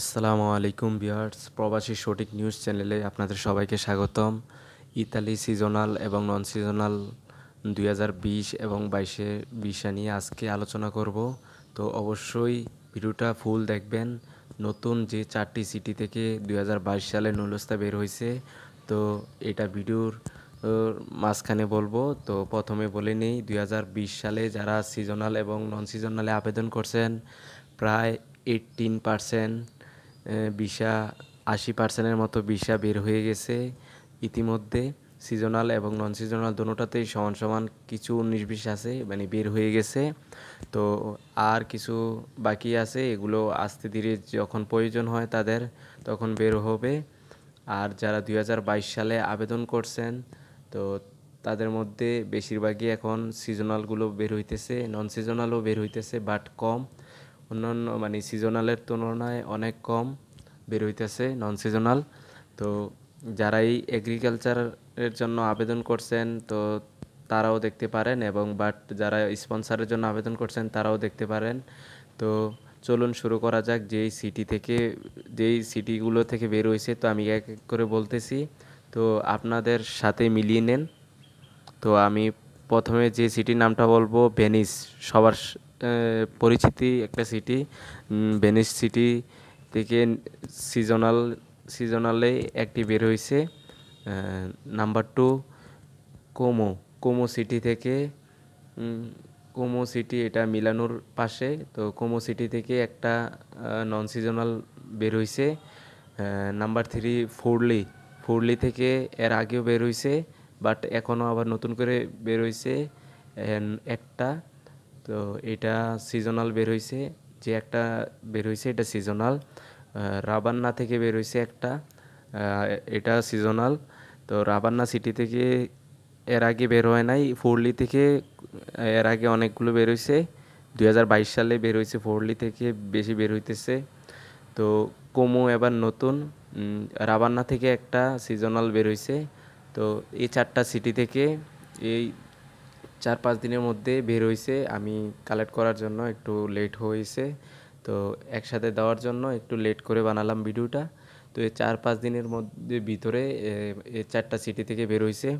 আসসালামু আলাইকুম বিয়ার্স প্রবাসী সঠিক নিউজ চ্যানেলে আপনাদের সবাইকে স্বাগতম ইতালি সিজনাল এবং নন সিজনাল দুই এবং বাইশে বিশে নিয়ে আজকে আলোচনা করব তো অবশ্যই ভিডিওটা ফুল দেখবেন নতুন যে চারটি সিটি থেকে দুই সালে নুলস্তা বের হয়েছে তো এটা ভিডিওর মাঝখানে বলবো তো প্রথমে বলে নিই দুই সালে যারা সিজনাল এবং নন সিজনালে আবেদন করছেন প্রায় এইটিন পারসেন্ট ভিসা আশি পার্সেন্টের মতো ভিসা বের হয়ে গেছে ইতিমধ্যে সিজনাল এবং নন সিজনাল দুটাতেই সমান সমান কিছু উনিশ বিশ আছে মানে বের হয়ে গেছে তো আর কিছু বাকি আছে এগুলো আস্তে ধীরে যখন প্রয়োজন হয় তাদের তখন বের হবে আর যারা দুই সালে আবেদন করছেন তো তাদের মধ্যে বেশিরভাগই এখন সিজনালগুলো বের হইতেছে নন সিজনালও বের হইতেছে বাট কম অন্যান্য মানে সিজনালের তুলনায় অনেক কম বের হইতেছে নন সিজনাল তো যারা এই এগ্রিকালচারের জন্য আবেদন করছেন তো তারাও দেখতে পারেন এবং বাট যারা স্পন্সারের জন্য আবেদন করছেন তারাও দেখতে পারেন তো চলুন শুরু করা যাক যেই সিটি থেকে যেই সিটিগুলো থেকে বের হয়েছে তো আমি এক এক করে বলতেছি তো আপনাদের সাথে মিলিয়ে নেন তো আমি প্রথমে যে সিটির নামটা বলবো ভেনিস সবার পরিচিতি একটা সিটি ভেনিস সিটি থেকে সিজনাল সিজনালে একটি বের হয়েছে number two Como Como city থেকে কোমো সিটি এটা মিলানোর পাশে তো কোমো সিটি থেকে একটা নন সিজনাল বের হয়েছে নাম্বার থ্রি ফুরলি ফুরলি থেকে এর আগেও বের হয়েছে বাট এখনও আবার নতুন করে বের হয়েছে একটা তো এটা সিজনাল বের হয়েছে যে একটা বের হয়েছে এটা সিজনাল রাবান্না থেকে বের হয়েছে একটা এটা সিজনাল তো রাবান্না সিটি থেকে এর আগে বের হয় নাই ফোরলি থেকে এর আগে অনেকগুলো বের হয়েছে দুই সালে বের হয়েছে ফোরলি থেকে বেশি বের হইতেছে তো কোমো এবার নতুন রাবান্না থেকে একটা সিজনাল বের হয়েছে তো এই চারটা সিটি থেকে এই চার পাঁচ দিনের মধ্যে বের হয়েছে আমি কালেক্ট করার জন্য একটু লেট হয়েছে তো একসাথে দেওয়ার জন্য একটু লেট করে বানালাম ভিডিওটা তো এই চার পাঁচ দিনের মধ্যে ভিতরে এই চারটা সিটি থেকে বের হয়েছে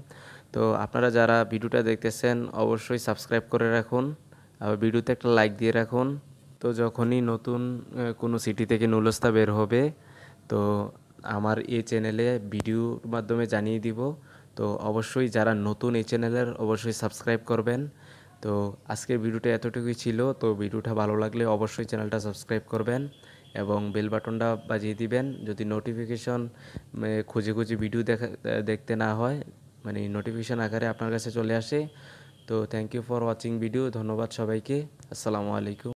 তো আপনারা যারা ভিডিওটা দেখতেছেন অবশ্যই সাবস্ক্রাইব করে রাখুন আবার ভিডিওতে একটা লাইক দিয়ে রাখুন তো যখনই নতুন কোনো সিটি থেকে নুলস্তা বের হবে তো আমার এই চ্যানেলে ভিডিওর মাধ্যমে জানিয়ে দিব তো অবশ্যই যারা নতুন এই চ্যানেলের অবশ্যই সাবস্ক্রাইব করবেন তো আজকের ভিডিওটা এতটুকুই ছিল তো ভিডিওটা ভালো লাগলে অবশ্যই চ্যানেলটা সাবস্ক্রাইব করবেন এবং বেল বাটনটা বাজিয়ে দিবেন যদি নোটিফিকেশন খুঁজে খুঁজে ভিডিও দেখা দেখতে না হয় মানে নোটিফিকেশন আকারে আপনার কাছে চলে আসে তো thank you for watching video ধন্যবাদ সবাইকে আসসালামু আলাইকুম